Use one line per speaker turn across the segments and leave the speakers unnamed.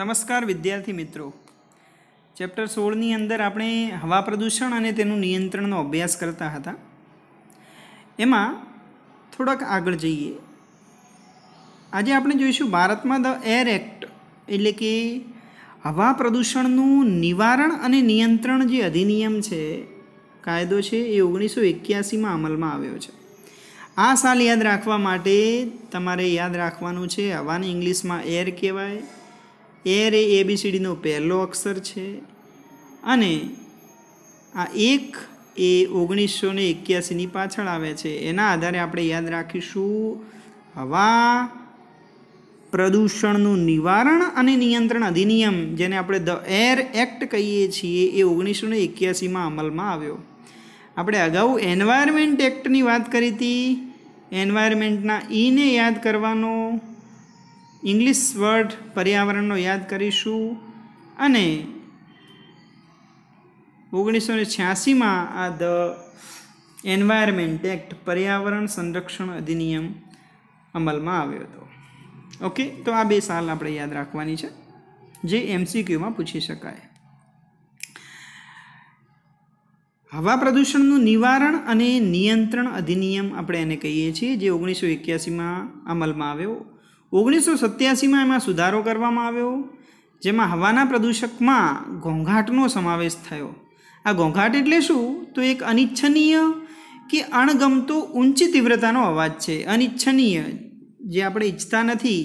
નમસ્કાર વિદ્યાર્થી મિત્રો ચેપ્ટર સોળની અંદર આપણે હવા પ્રદૂષણ અને તેનું નિયંત્રણનો અભ્યાસ કરતા હતા એમાં થોડાક આગળ જઈએ આજે આપણે જોઈશું ભારતમાં ધ એર એક્ટ એટલે કે હવા પ્રદૂષણનું નિવારણ અને નિયંત્રણ જે અધિનિયમ છે કાયદો છે એ ઓગણીસો એક્યાસીમાં અમલમાં આવ્યો છે આ સાલ યાદ રાખવા માટે તમારે યાદ રાખવાનું છે હવાને ઇંગ્લિશમાં એર કહેવાય એર એ રે એબીસીડીનો પહેલો અક્ષર છે અને આ એક એ ઓગણીસો ને એક્યાસીની પાછળ આવે છે એના આધારે આપણે યાદ રાખીશું હવા પ્રદૂષણનું નિવારણ અને નિયંત્રણ અધિનિયમ જેને આપણે ધ એર એક્ટ કહીએ છીએ એ ઓગણીસો ને એક્યાસીમાં અમલમાં આવ્યો આપણે અગાઉ એન્વાયરમેન્ટ એક્ટની વાત કરી હતી એન્વાયરમેન્ટના ઈને યાદ કરવાનો ઇંગ્લિશ વર્ડ પર્યાવરણનો યાદ કરીશું અને ઓગણીસો ને છ્યાસીમાં આ ધ એન્વાયરમેન્ટ એક્ટ પર્યાવરણ સંરક્ષણ અધિનિયમ અમલમાં આવ્યો હતો ઓકે તો આ બે સાલ આપણે યાદ રાખવાની છે જે એમસીક્યુમાં પૂછી શકાય હવા પ્રદૂષણનું નિવારણ અને નિયંત્રણ અધિનિયમ આપણે એને કહીએ છીએ જે ઓગણીસો એક્યાસીમાં અમલમાં આવ્યો ઓગણીસો સત્યાસીમાં એમાં સુધારો કરવામાં આવ્યો જેમાં હવાના પ્રદૂષકમાં ઘોંઘાટનો સમાવેશ થયો આ ઘોંઘાટ એટલે શું તો એક અનિચ્છનીય કે અણગમતો ઊંચી તીવ્રતાનો અવાજ છે અનિચ્છનીય જે આપણે ઈચ્છતા નથી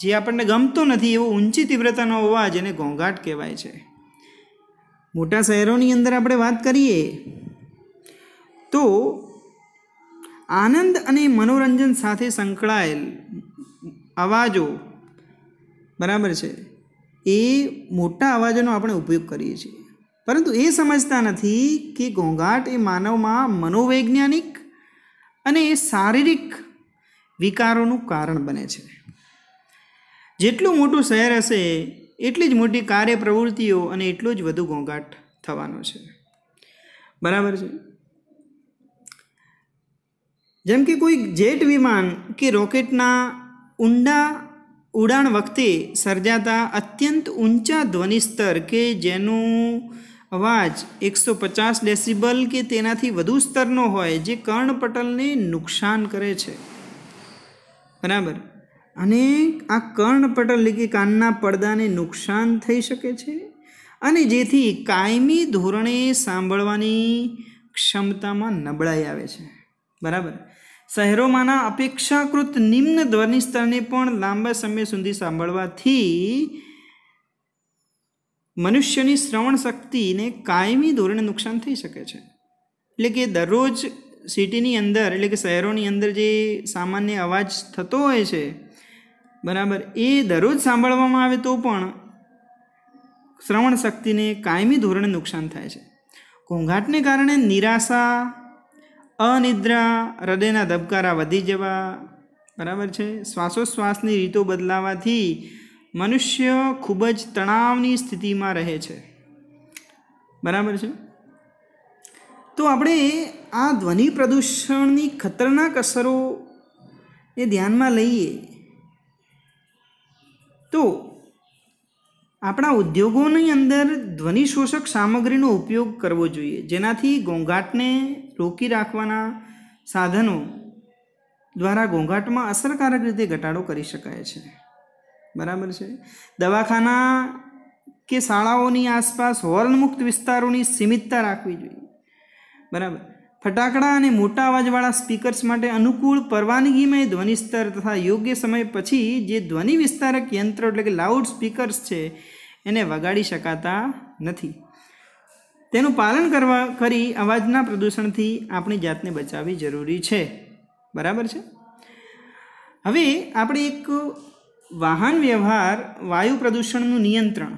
જે આપણને ગમતો નથી એવો ઊંચી તીવ્રતાનો અવાજ એને ઘોંઘાટ કહેવાય છે મોટા શહેરોની અંદર આપણે વાત કરીએ તો આનંદ અને મનોરંજન સાથે સંકળાયેલ અવાજો બરાબર છે એ મોટા અવાજોનો આપણે ઉપયોગ કરીએ છીએ પરંતુ એ સમજતા નથી કે ઘોંઘાટ એ માનવમાં મનોવૈજ્ઞાનિક અને એ શારીરિક વિકારોનું કારણ બને છે જેટલું મોટું શહેર હશે એટલી જ મોટી કાર્ય પ્રવૃત્તિઓ અને એટલો જ વધુ ઘોંઘાટ થવાનો છે બરાબર છે જેમ કે કોઈ જેટ વિમાન કે રોકેટના ઊંડા ઉડાણ વખતે સર્જાતા અત્યંત ઊંચા ધ્વનિ સ્તર કે જેનું અવાજ એકસો પચાસ ડેસિબલ કે તેનાથી વધુ સ્તરનો હોય જે કર્ણપટલને નુકસાન કરે છે બરાબર અને આ કર્ણપટલ એટલે કે કાનના પડદાને નુકસાન થઈ શકે છે અને જેથી કાયમી ધોરણે સાંભળવાની ક્ષમતામાં નબળાઈ આવે છે બરાબર શહેરોમાંના અપેક્ષાકૃત નિમ્ન ધ્વનિ સ્તરને પણ લાંબા સમય સુધી સાંભળવાથી મનુષ્યની શ્રવણ શક્તિને કાયમી ધોરણે નુકસાન થઈ શકે છે એટલે કે દરરોજ સિટીની અંદર એટલે કે શહેરોની અંદર જે સામાન્ય અવાજ થતો હોય છે બરાબર એ દરરોજ સાંભળવામાં આવે તો પણ શ્રવણ શક્તિને કાયમી ધોરણે નુકસાન થાય છે ઘોંઘાટને કારણે નિરાશા અનિદ્રા હૃદયના ધબકારા વધી જવા બરાબર છે શ્વાસોશ્વાસની રીતો બદલાવાથી મનુષ્ય ખૂબ જ તણાવની સ્થિતિમાં રહે છે બરાબર છે તો આપણે આ ધ્વનિ પ્રદૂષણની ખતરનાક અસરો એ ધ્યાનમાં લઈએ તો આપણા ઉદ્યોગોની અંદર ધ્વનિ શોષક સામગ્રીનો ઉપયોગ કરવો જોઈએ જેનાથી ઘોંઘાટને રોકી રાખવાના સાધનો દ્વારા ઘોંઘાટમાં અસરકારક રીતે ઘટાડો કરી શકાય છે બરાબર છે દવાખાના કે શાળાઓની આસપાસ હોર્નમુક્ત વિસ્તારોની સીમિતતા રાખવી જોઈએ બરાબર ફટાકડા અને મોટા અવાજવાળા સ્પીકર્સ માટે અનુકૂળ પરવાનગીમય ધ્વનિ સ્તર તથા યોગ્ય સમય પછી જે ધ્વનિ વિસ્તારક યંત્ર એટલે કે લાઉડ સ્પીકર્સ છે એને વગાડી શકાતા નથી તેનું પાલન કરવા કરી અવાજના પ્રદૂષણથી આપણી જાતને બચાવવી જરૂરી છે બરાબર છે હવે આપણે એક વાહન વ્યવહાર વાયુ પ્રદૂષણનું નિયંત્રણ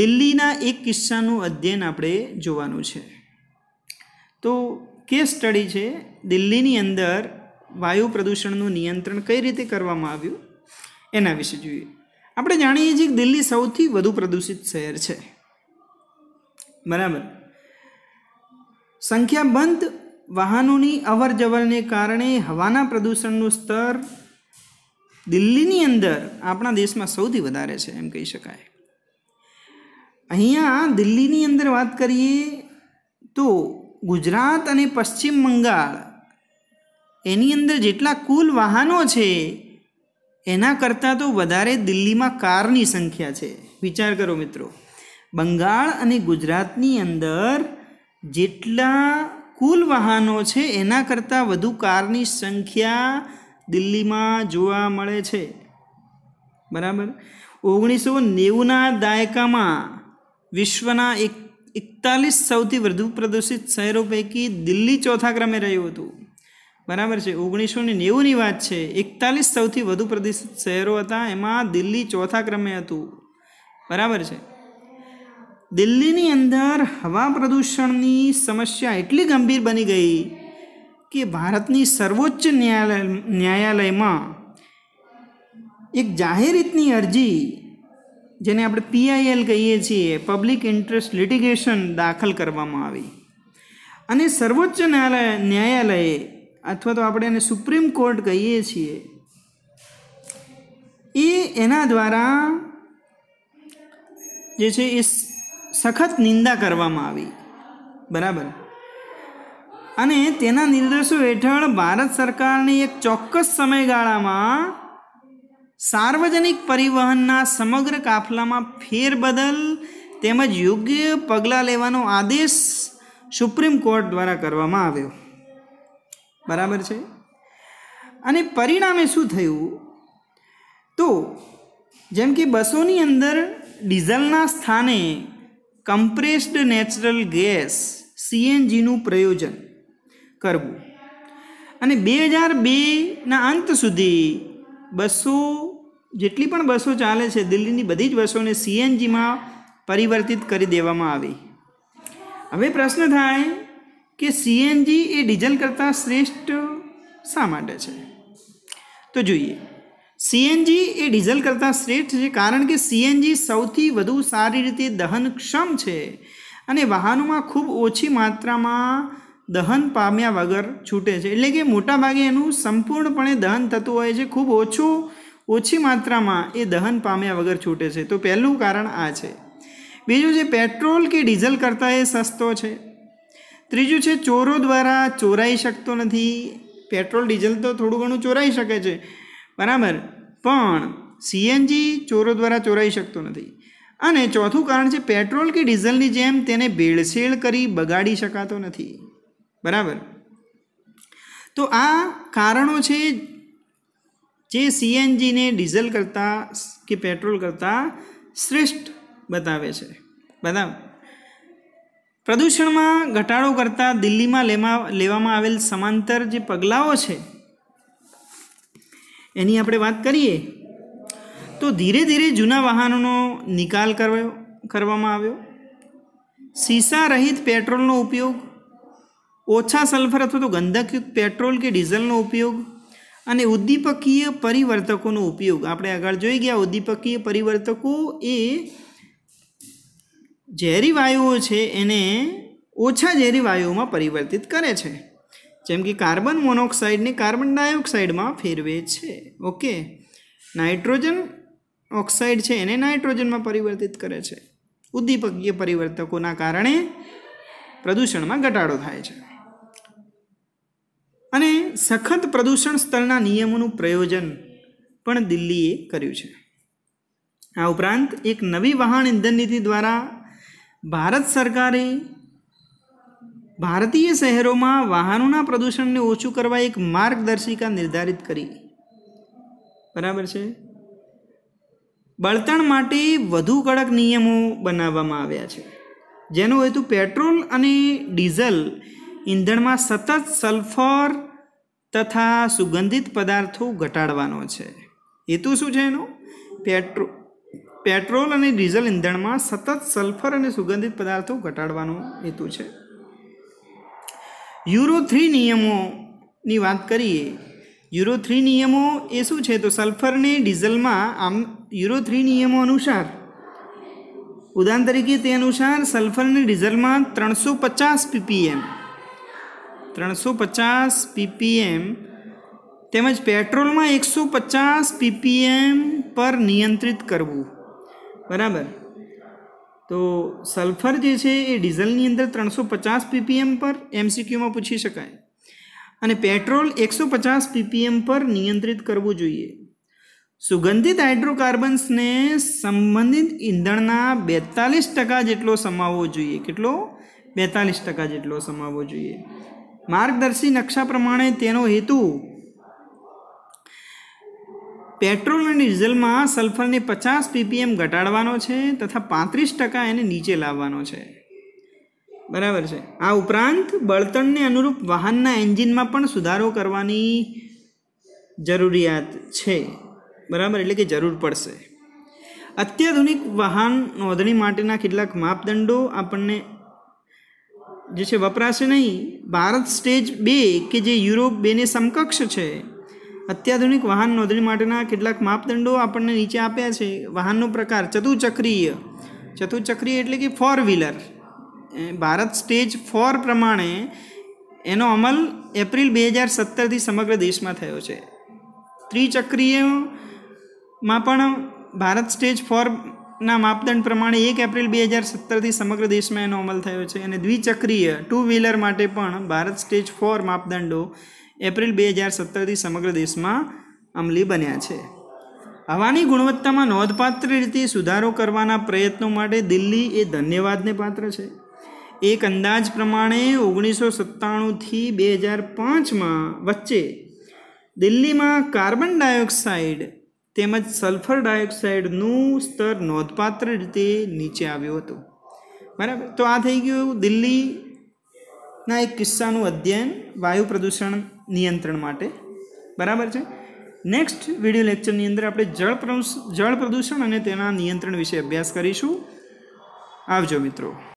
દિલ્હીના એક કિસ્સાનું અધ્યયન આપણે જોવાનું છે તો કે સ્ટડી છે દિલ્હીની અંદર વાયુ પ્રદૂષણનું નિયંત્રણ કઈ રીતે કરવામાં આવ્યું એના વિશે જોઈએ આપણે જાણીએ છીએ કે દિલ્હી સૌથી વધુ પ્રદૂષિત શહેર છે બરાબર સંખ્યાબંધ વાહનોની અવર જવરને કારણે હવાના પ્રદૂષણનું સ્તર દિલ્હીની અંદર આપણા દેશમાં સૌથી વધારે છે એમ કહી શકાય અહીંયા દિલ્હીની અંદર વાત કરીએ તો ગુજરાત અને પશ્ચિમ બંગાળ એની અંદર જેટલા કુલ વાહનો છે એના કરતાં તો વધારે દિલ્હીમાં કારની સંખ્યા છે વિચાર કરો મિત્રો બંગાળ અને ગુજરાતની અંદર જેટલા કુલ વાહનો છે એના કરતાં વધુ કારની સંખ્યા દિલ્હીમાં જોવા મળે છે બરાબર ઓગણીસો નેવુંના દાયકામાં વિશ્વના એક એકતાલીસ સૌથી વધુ પ્રદૂષિત શહેરો પૈકી દિલ્હી ચોથા ક્રમે રહ્યું હતું બરાબર છે ઓગણીસો નેવુંની વાત છે એકતાલીસ સૌથી વધુ પ્રદૂષિત શહેરો હતા એમાં દિલ્હી ચોથા ક્રમે હતું બરાબર છે દિલ્હીની અંદર હવા પ્રદૂષણની સમસ્યા એટલી ગંભીર બની ગઈ કે ભારતની સર્વોચ્ચ ન્યાયાલય ન્યાયાલયમાં એક જાહેર અરજી જેને આપણે પીઆઈએલ કહીએ છીએ પબ્લિક ઇન્ટરેસ્ટ લિટિગેશન દાખલ કરવામાં આવી અને સર્વોચ્ચ ન્યાયાલય ન્યાયાલયે અથવા તો આપણે એને સુપ્રીમ કોર્ટ કહીએ છીએ એ એના દ્વારા જે છે એ સખત નિંદા કરવામાં આવી બરાબર અને તેના નિર્દેશો હેઠળ ભારત સરકારની એક ચોક્કસ સમયગાળામાં સાર્વજનિક પરિવહનના સમગ્ર કાફલામાં ફેરબદલ તેમજ યોગ્ય પગલાં લેવાનો આદેશ સુપ્રીમ કોર્ટ દ્વારા કરવામાં આવ્યો બરાબર છે અને પરિણામે શું થયું તો જેમ કે બસોની અંદર ડીઝલના સ્થાને કમ્પ્રેસ્ડ નેચરલ ગેસ સીએનજીનું પ્રયોજન કરવું અને બે હજાર બેના અંત સુધી બસો જેટલી પણ બસો ચાલે છે દિલ્હીની બધી જ બસોને સીએનજીમાં પરિવર્તિત કરી દેવામાં આવી હવે પ્રશ્ન થાય કે સીએનજી એ ડીઝલ કરતાં શ્રેષ્ઠ શા માટે છે તો જોઈએ સીએનજી એ ડીઝલ કરતાં શ્રેષ્ઠ છે કારણ કે સીએનજી સૌથી વધુ સારી રીતે દહનક્ષમ છે અને વાહનોમાં ખૂબ ઓછી માત્રામાં દહન પામ્યા વગર છૂટે છે એટલે કે મોટાભાગે એનું સંપૂર્ણપણે દહન થતું હોય છે ખૂબ ઓછું ઓછી માત્રામાં એ દહન પામ્યા વગર છૂટે છે તો પહેલું કારણ આ છે બીજું છે પેટ્રોલ કે ડીઝલ કરતાં એ સસ્તો છે ત્રીજું છે ચોરો દ્વારા ચોરાઈ શકતો નથી પેટ્રોલ ડીઝલ તો થોડું ઘણું ચોરાઈ શકે છે બરાબર પણ સીએનજી ચોરો દ્વારા ચોરાઈ શકતો નથી અને ચોથું કારણ છે પેટ્રોલ કે ડીઝલની જેમ તેને ભેળસેળ કરી બગાડી શકાતો નથી બરાબર તો આ કારણો છે જે સીએનજીને ડીઝલ કરતાં કે પેટ્રોલ કરતાં શ્રેષ્ઠ બતાવે છે બરાબર પ્રદૂષણમાં ઘટાડો કરતાં દિલ્હીમાં લેવામાં આવેલ સમાંતર જે પગલાઓ છે એની આપણે વાત કરીએ તો ધીરે ધીરે જૂના વાહનોનો નિકાલ કર્યો કરવામાં આવ્યો સીસા રહિત પેટ્રોલનો ઉપયોગ ઓછા સલ્ફર અથવા તો ગંધકયુક્ત પેટ્રોલ કે ડીઝલનો ઉપયોગ અને ઉદ્દીપકીય પરિવર્તકોનો ઉપયોગ આપણે આગળ જોઈ ગયા ઉદ્દીપકીય પરિવર્તકો એ ઝેરી વાયુઓ છે એને ઓછા ઝેરી વાયુઓમાં પરિવર્તિત કરે છે જેમ કે કાર્બન મોનોક્સાઇડને કાર્બન ડાયોક્સાઇડમાં ફેરવે છે ઓકે નાઇટ્રોજન ઓક્સાઇડ છે એને નાઇટ્રોજનમાં પરિવર્તિત કરે છે ઉદ્દીપકીય પરિવર્તકોના કારણે પ્રદૂષણમાં ઘટાડો થાય છે અને સખત પ્રદૂષણ સ્તરના નિયમોનું પ્રયોજન પણ દિલ્હીએ કર્યું છે આ ઉપરાંત એક નવી વાહન ઇંધન નીતિ દ્વારા ભારત સરકારે ભારતીય શહેરોમાં વાહનોના પ્રદૂષણને ઓછું કરવા એક માર્ગદર્શિકા નિર્ધારિત કરી બરાબર છે બળતણ માટે વધુ કડક નિયમો બનાવવામાં આવ્યા છે જેનો હેતુ પેટ્રોલ અને ડીઝલ ઈંધણમાં સતત સલ્ફર તથા સુગંધિત પદાર્થો ઘટાડવાનો છે હેતુ શું છે એનો પેટ્રો પેટ્રોલ અને ડીઝલ ઇંધણમાં સતત સલ્ફર અને સુગંધિત પદાર્થો ઘટાડવાનો હેતુ છે યુરો થ્રી નિયમોની વાત કરીએ યુરો થ્રી નિયમો એ શું છે તો સલ્ફરને ડીઝલમાં આમ યુરો થ્રી નિયમો અનુસાર ઉદાહરણ તરીકે તે અનુસાર સલ્ફરને ડીઝલમાં ત્રણસો પચાસ પીપીએમ ત્રણસો પચાસ પીપીએમ તેમજ પેટ્રોલમાં એકસો પચાસ પીપીએમ પર નિયંત્રિત કરવું બરાબર તો સલ્ફર જે છે એ ડીઝલની અંદર ત્રણસો પચાસ પીપીએમ પર એમસીક્યુમાં પૂછી શકાય અને પેટ્રોલ એકસો પચાસ પીપીએમ પર નિયંત્રિત કરવું જોઈએ સુગંધિત હાઇડ્રોકાર્બન્સને સંબંધિત ઈંધણના બેતાલીસ ટકા જેટલો સમાવવો જોઈએ કેટલો બેતાલીસ ટકા જેટલો સમાવવો જોઈએ માર્ગદર્શી નકશા પ્રમાણે તેનો હેતુ પેટ્રોલ અને ડીઝલમાં સલ્ફરને પચાસ પીપીએમ ઘટાડવાનો છે તથા પાંત્રીસ ટકા એને નીચે લાવવાનો છે બરાબર છે આ ઉપરાંત બળતણને અનુરૂપ વાહનના એન્જિનમાં પણ સુધારો કરવાની જરૂરિયાત છે બરાબર એટલે કે જરૂર પડશે અત્યાધુનિક વાહન નોંધણી માટેના કેટલાક માપદંડો આપણને જે છે વપરાશે નહીં ભારત સ્ટેજ બે કે જે યુરોપ બેને સમકક્ષ છે અત્યાધુનિક વાહન નોંધણી માટેના કેટલાક માપદંડો આપણને નીચે આપ્યા છે વાહનનો પ્રકાર ચતુચક્રીય ચતુચક્રીય એટલે કે four wheeler Bharat stage four પ્રમાણે એનો અમલ એપ્રિલ બે હજાર સત્તરથી સમગ્ર દેશમાં થયો છે ત્રિચક્રીયમાં પણ ભારત સ્ટેજ ફોરના માપદંડ પ્રમાણે એક એપ્રિલ બે હજાર સત્તરથી સમગ્ર દેશમાં એનો અમલ થયો છે અને દ્વિચક્રીય ટુ વ્હીલર માટે પણ ભારત સ્ટેજ ફોર માપદંડો એપ્રિલ બે હજાર સત્તરથી સમગ્ર દેશમાં અમલી બન્યા છે હવાની ગુણવત્તામાં નોંધપાત્ર રીતે સુધારો કરવાના પ્રયત્નો માટે દિલ્હી એ ધન્યવાદને પાત્ર છે એક અંદાજ પ્રમાણે ઓગણીસો સત્તાણુંથી બે હજાર પાંચમાં વચ્ચે દિલ્હીમાં કાર્બન ડાયોક્સાઇડ તેમજ સલ્ફર ડાયોક્સાઇડનું સ્તર નોંધપાત્ર રીતે નીચે આવ્યું હતું બરાબર તો આ થઈ ગયું દિલ્હી ના એક કિસ્સાનું અધ્યયન વાયુ પ્રદૂષણ નિયંત્રણ માટે બરાબર છે નેક્સ્ટ વિડીયો લેક્ચરની અંદર આપણે જળ જળ પ્રદૂષણ અને તેના નિયંત્રણ વિશે અભ્યાસ કરીશું આવજો મિત્રો